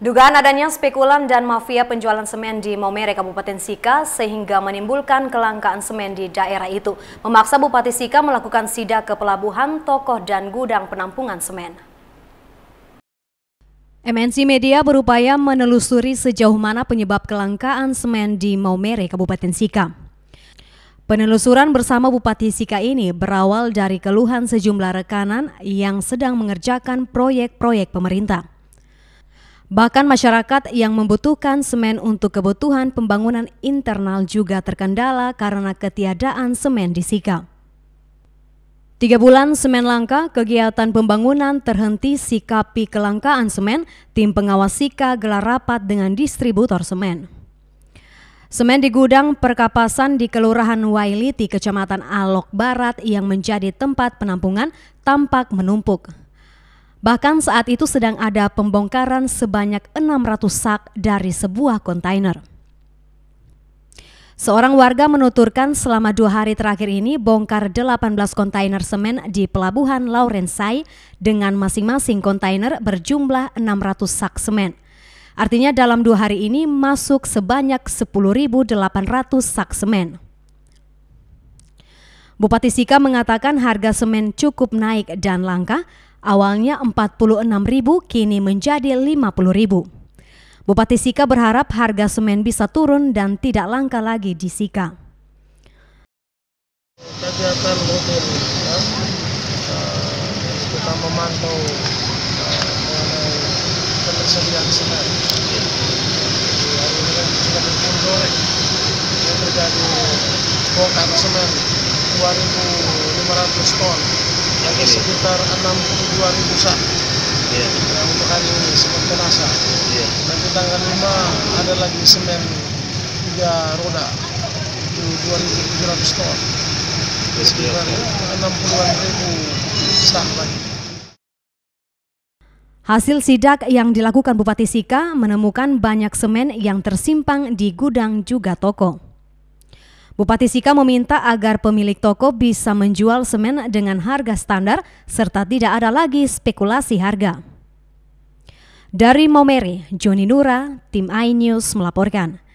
Dugaan adanya spekulan dan mafia penjualan semen di Maumere, Kabupaten Sika, sehingga menimbulkan kelangkaan semen di daerah itu, memaksa Bupati Sika melakukan sidak ke pelabuhan, tokoh, dan gudang penampungan semen. MNC Media berupaya menelusuri sejauh mana penyebab kelangkaan semen di Maumere, Kabupaten Sika. Penelusuran bersama Bupati Sika ini berawal dari keluhan sejumlah rekanan yang sedang mengerjakan proyek-proyek pemerintah. Bahkan masyarakat yang membutuhkan semen untuk kebutuhan pembangunan internal juga terkendala karena ketiadaan semen di Sikap. Tiga bulan semen langka, kegiatan pembangunan terhenti sikapi kelangkaan semen, tim pengawas Sika gelar rapat dengan distributor semen. Semen di gudang perkapasan di Kelurahan Wailiti, Kecamatan Alok Barat yang menjadi tempat penampungan tampak menumpuk. Bahkan saat itu sedang ada pembongkaran sebanyak 600 sak dari sebuah kontainer. Seorang warga menuturkan selama dua hari terakhir ini bongkar 18 kontainer semen di pelabuhan Laurensai dengan masing-masing kontainer berjumlah 600 sak semen. Artinya dalam dua hari ini masuk sebanyak 10.800 sak semen. Bupati Sika mengatakan harga semen cukup naik dan langka Awalnya 46.000 kini menjadi 50.000. Bupati Sika berharap harga semen bisa turun dan tidak langka lagi di Sika. Kegiatan rutin ya. Eh, kita memantau eh, mengenai ketersediaan semen. Hari ini kan sudah digoreng, terjadi bongkar semen 2.500 ton yang ini. sekitar 62 ribu sak yeah. nah, untuk hari ini semen tenasa yeah. nanti tanggal 5 ada lagi semen tiga roda itu 2.700 ton iya, iya, sekitar iya. puluh an ribu sak lagi Hasil sidak yang dilakukan Bupati Sika menemukan banyak semen yang tersimpang di gudang juga toko. Bupati Sika meminta agar pemilik toko bisa menjual semen dengan harga standar serta tidak ada lagi spekulasi harga. Dari Momere, Joni Nura, tim iNews melaporkan.